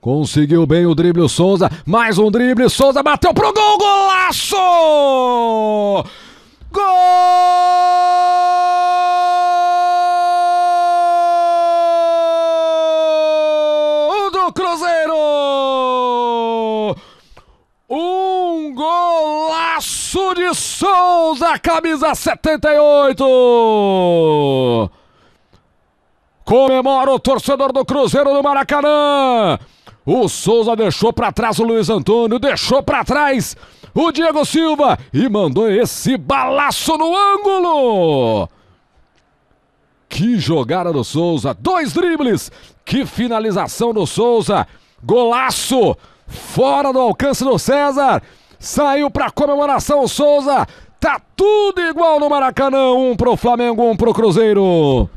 Conseguiu bem o drible o Souza. Mais um drible, Souza bateu pro gol, golaço! Gol do Cruzeiro! Um golaço de Souza, camisa 78! Comemora o torcedor do Cruzeiro do Maracanã! O Souza deixou para trás o Luiz Antônio, deixou para trás o Diego Silva e mandou esse balaço no ângulo. Que jogada do Souza, dois dribles, que finalização do Souza, golaço, fora do alcance do César, saiu para comemoração o Souza, tá tudo igual no Maracanã, um pro Flamengo, um pro Cruzeiro.